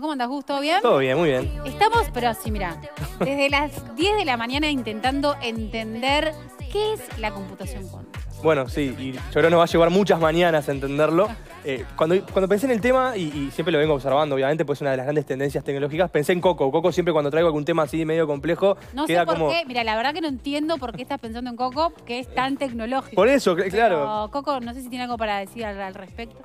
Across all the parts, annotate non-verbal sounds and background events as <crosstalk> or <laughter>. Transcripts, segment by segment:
¿Cómo andas, gusto ¿Todo bien? Todo bien, muy bien. Estamos, pero así, mira, desde las 10 de la mañana intentando entender qué es la computación cuántica. Bueno, sí, y yo creo que nos va a llevar muchas mañanas a entenderlo. Ah. Eh, cuando, cuando pensé en el tema, y, siempre lo vengo observando, obviamente, pues es una de las grandes tendencias tecnológicas, pensé en Coco. Coco siempre cuando traigo algún tema así medio complejo, no sé por qué. Mira, la verdad que no entiendo por qué estás pensando en Coco, que es tan tecnológico. Por eso, claro. Coco, no sé si tiene algo para decir al respecto.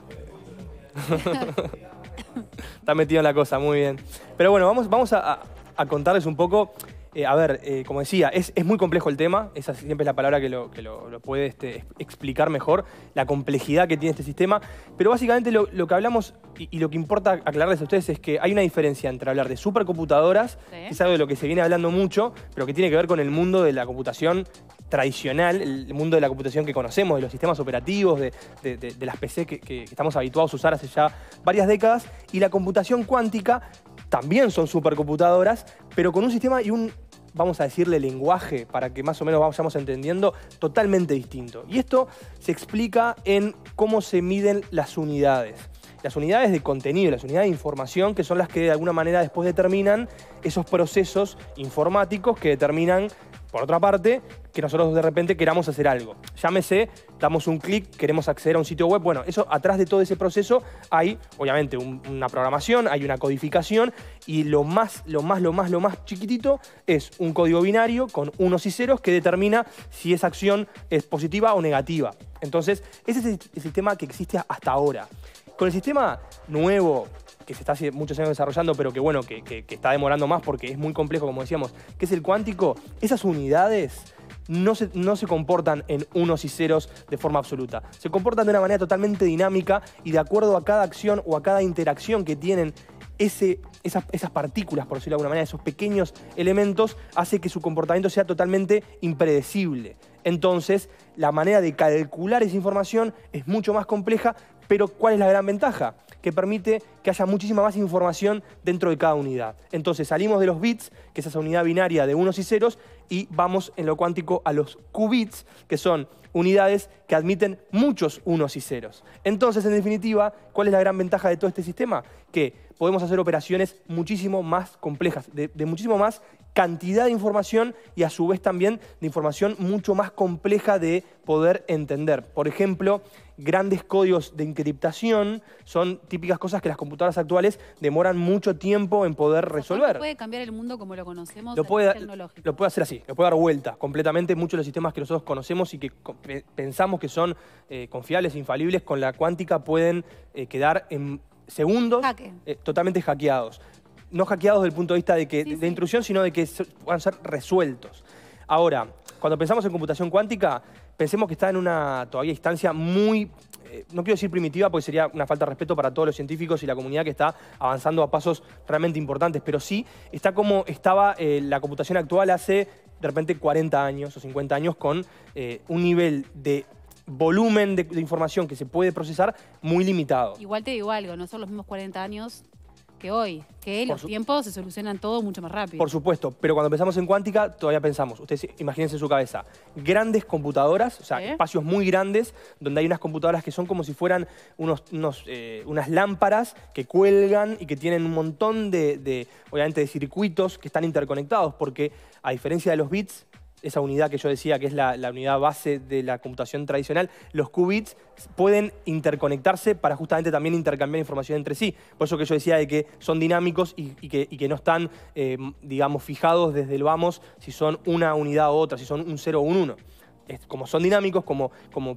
<laughs> <laughs> Está metido en la cosa, muy bien. Pero bueno, vamos, vamos a, contarles un poco. Eh, a ver, eh, como decía, es, muy complejo el tema, esa siempre es la palabra que lo, que lo, puede este, explicar mejor, la complejidad que tiene este sistema, pero básicamente lo, que hablamos y, lo que importa aclararles a ustedes es que hay una diferencia entre hablar de supercomputadoras, que es algo de lo que se viene hablando mucho, pero que tiene que ver con el mundo de la computación tradicional, el mundo de la computación que conocemos, de los sistemas operativos, de, las PC que, que, estamos habituados a usar hace ya varias décadas, y la computación cuántica también son supercomputadoras, pero con un sistema y un, vamos a decirle, lenguaje, para que más o menos vayamos entendiendo, totalmente distinto. Y esto se explica en cómo se miden las unidades las unidades de contenido, las unidades de información, que son las que de alguna manera después determinan esos procesos informáticos que determinan por otra parte, que nosotros de repente queramos hacer algo. Llámese, damos un clic, queremos acceder a un sitio web. Bueno, eso atrás de todo ese proceso hay, obviamente, una programación, hay una codificación y lo más, lo más, lo más, lo más chiquitito es un código binario con unos y ceros que determina si esa acción es positiva o negativa. Entonces, ese es el sistema que existe hasta ahora. Con el sistema nuevo que se está hace muchos años desarrollando, pero que bueno, que, está demorando más porque es muy complejo, como decíamos, que es el cuántico, esas unidades no se, no se, comportan en unos y ceros de forma absoluta. Se comportan de una manera totalmente dinámica y de acuerdo a cada acción o a cada interacción que tienen ese, esas, esas, partículas, por decirlo de alguna manera, esos pequeños elementos, hace que su comportamiento sea totalmente impredecible. Entonces, la manera de calcular esa información es mucho más compleja, pero ¿cuál es la gran ventaja? que permite que haya muchísima más información dentro de cada unidad. Entonces salimos de los bits, que es esa unidad binaria de unos y ceros, y vamos en lo cuántico a los qubits, que son unidades que admiten muchos unos y ceros. Entonces, en definitiva, ¿cuál es la gran ventaja de todo este sistema? Que podemos hacer operaciones muchísimo más complejas, de, muchísimo más cantidad de información y a su vez también de información mucho más compleja de poder entender. Por ejemplo, grandes códigos de encriptación son típicas cosas que las computadoras actuales demoran mucho tiempo en poder resolver. Puede cambiar el mundo como lo conocemos. Lo puede, lo puede hacer así, lo puede dar vuelta completamente. Muchos de los sistemas que nosotros conocemos y que pensamos que son eh, confiables, e infalibles, con la cuántica pueden eh, quedar en segundos eh, totalmente hackeados. No hackeados desde el punto de vista de, que, de, intrusión, sino de que puedan ser resueltos. Ahora, cuando pensamos en computación cuántica, pensemos que está en una todavía instancia muy no quiero decir primitiva porque sería una falta de respeto para todos los científicos y la comunidad que está avanzando a pasos realmente importantes, pero sí está como estaba la computación actual hace de repente 40 años o 50 años con eh, un nivel de volumen de, de, información que se puede procesar muy limitado. Igual te digo algo, no son los mismos 40 años que hoy, que los tiempos se solucionan todo mucho más rápido. Por supuesto, pero cuando pensamos en cuántica, todavía pensamos, ustedes imagínense en su cabeza, grandes computadoras, o sea, espacios muy grandes, donde hay unas computadoras que son como si fueran unos, eh, unas lámparas que cuelgan y que tienen un montón de, obviamente, de circuitos que están interconectados, porque a diferencia de los bits, esa unidad que yo decía que es la, unidad base de la computación tradicional, los qubits pueden interconectarse para justamente también intercambiar información entre sí. Por eso que yo decía de que son dinámicos y, que, no están, em, digamos, fijados desde el vamos si son una unidad u otra, si son un 0 o un 1 como son dinámicos, como,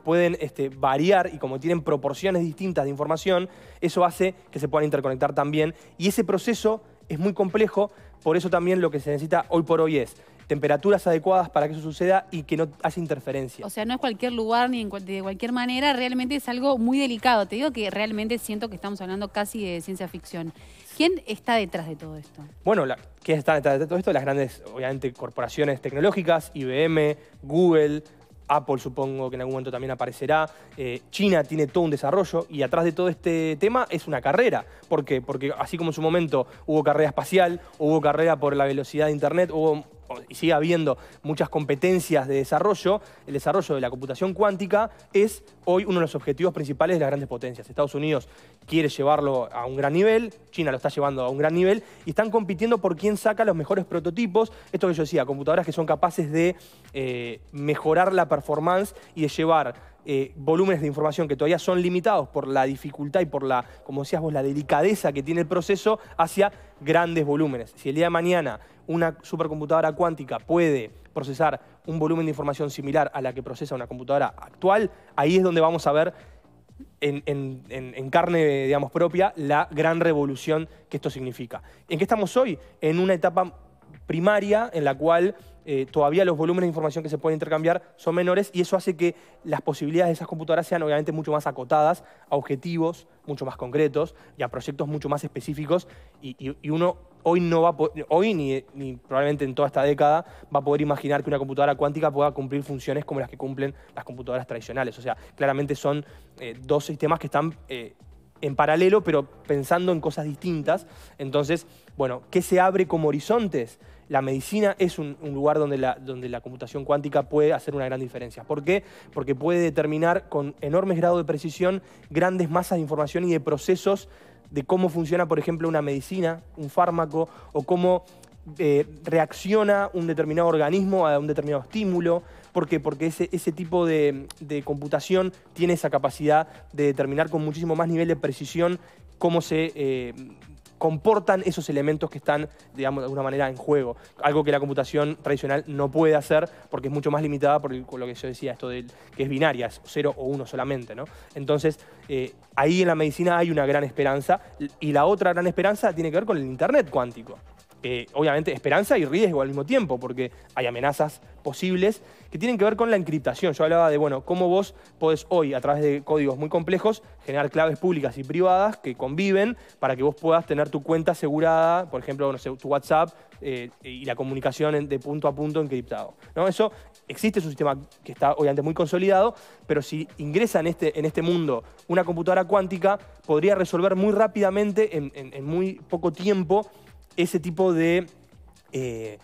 pueden este, variar y como tienen proporciones distintas de información, eso hace que se puedan interconectar también. Y ese proceso es muy complejo, por eso también lo que se necesita hoy por hoy es temperaturas adecuadas para que eso suceda y que no hace interferencia. O sea, no es cualquier lugar ni de cualquier manera, realmente es algo muy delicado. Te digo que realmente siento que estamos hablando casi de ciencia ficción. ¿Quién está detrás de todo esto? Bueno, ¿quién está detrás de todo esto? Las grandes, obviamente, corporaciones tecnológicas, IBM, Google, Apple supongo que en algún momento también aparecerá. Eh, China tiene todo un desarrollo y atrás de todo este tema es una carrera. ¿Por qué? Porque así como en su momento hubo carrera espacial, hubo carrera por la velocidad de Internet, hubo y sigue habiendo muchas competencias de desarrollo, el desarrollo de la computación cuántica es hoy uno de los objetivos principales de las grandes potencias. Estados Unidos quiere llevarlo a un gran nivel, China lo está llevando a un gran nivel, y están compitiendo por quién saca los mejores prototipos, esto que yo decía, computadoras que son capaces de eh, mejorar la performance y de llevar eh, volúmenes de información que todavía son limitados por la dificultad y por la, como decías vos, la delicadeza que tiene el proceso hacia grandes volúmenes. Si el día de mañana una supercomputadora cuántica puede procesar un volumen de información similar a la que procesa una computadora actual, ahí es donde vamos a ver en, en, carne, digamos, propia la gran revolución que esto significa. ¿En qué estamos hoy? En una etapa primaria en la cual eh, todavía los volúmenes de información que se pueden intercambiar son menores y eso hace que las posibilidades de esas computadoras sean obviamente mucho más acotadas a objetivos mucho más concretos y a proyectos mucho más específicos y, uno hoy no va hoy ni, probablemente en toda esta década va a poder imaginar que una computadora cuántica pueda cumplir funciones como las que cumplen las computadoras tradicionales. O sea, claramente son eh, dos sistemas que están eh, en paralelo, pero pensando en cosas distintas. Entonces, bueno, ¿qué se abre como horizontes? La medicina es un, lugar donde la, donde la, computación cuántica puede hacer una gran diferencia. ¿Por qué? Porque puede determinar con enormes grados de precisión grandes masas de información y de procesos de cómo funciona, por ejemplo, una medicina, un fármaco, o cómo eh, reacciona un determinado organismo a un determinado estímulo. Porque ese, ese tipo de, computación tiene esa capacidad de determinar con muchísimo más nivel de precisión cómo se... Eh, comportan esos elementos que están, digamos, de alguna manera en juego. Algo que la computación tradicional no puede hacer porque es mucho más limitada por, lo que yo decía, esto de que es binaria, es cero o uno solamente, ¿no? Entonces, eh, ahí en la medicina hay una gran esperanza y la otra gran esperanza tiene que ver con el Internet cuántico. Eh, obviamente, esperanza y riesgo al mismo tiempo, porque hay amenazas posibles que tienen que ver con la encriptación. Yo hablaba de, bueno, cómo vos podés hoy, a través de códigos muy complejos, generar claves públicas y privadas que conviven para que vos puedas tener tu cuenta asegurada, por ejemplo, no sé, tu WhatsApp eh, y la comunicación de punto a punto encriptado. ¿no? Eso existe, es un sistema que está obviamente muy consolidado, pero si ingresa en este, en este mundo una computadora cuántica, podría resolver muy rápidamente, en muy poco tiempo, ese tipo de eh,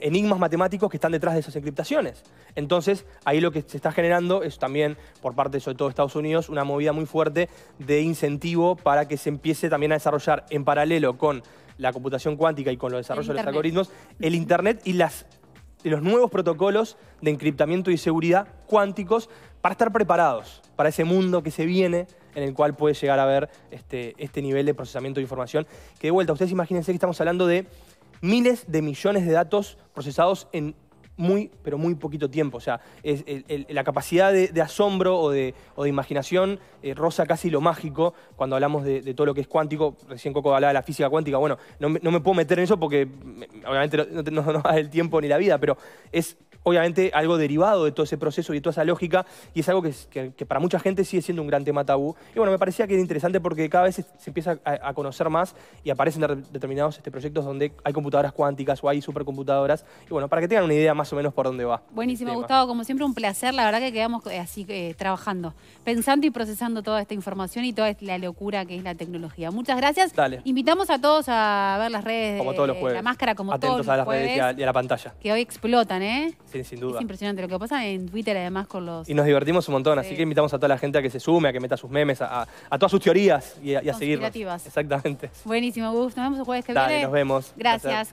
enigmas matemáticos que están detrás de esas encriptaciones. Entonces, ahí lo que se está generando es también, por parte sobre todo de Estados Unidos, una movida muy fuerte de incentivo para que se empiece también a desarrollar en paralelo con la computación cuántica y con los desarrollos de los algoritmos, el Internet y las los nuevos protocolos de encriptamiento y seguridad cuánticos para estar preparados para ese mundo que se viene, en el cual puede llegar a ver este, este nivel de procesamiento de información. Que de vuelta, ustedes imagínense que estamos hablando de miles de millones de datos procesados en muy, pero muy poquito tiempo. O sea, es, la capacidad de, asombro o de, imaginación rosa eh, roza casi lo mágico cuando hablamos de, todo lo que es cuántico. Recién Coco hablaba de la física cuántica. Bueno, no, no me puedo meter en eso porque mm, obviamente no, no, no da el tiempo ni la vida, pero es obviamente algo derivado de todo ese proceso y de toda esa lógica, y es algo que, para mucha gente sigue siendo un gran tema tabú. Y bueno, me parecía que era interesante porque cada vez se, empieza a, conocer más y aparecen determinados este, proyectos donde hay computadoras cuánticas o hay supercomputadoras, y bueno, para que tengan una idea más o menos por dónde va. Este Buenísimo, Gustavo, como siempre un placer, la verdad que quedamos eh, así eh, trabajando, pensando y procesando toda esta información y toda la locura que es la tecnología. Muchas gracias. Dale. Invitamos a todos a ver las redes. de eh, La máscara como todos a las redes a la pantalla. Que hoy explotan, ¿eh? sin duda. Es impresionante lo que pasa en Twitter además con los... Y nos divertimos un montón, así que invitamos a toda la gente a que se sume, a que meta sus memes, a, todas sus teorías y a, seguirnos. Exactamente. Buenísimo, gusto Nos vemos el jueves que Dale, nos vemos. Gracias.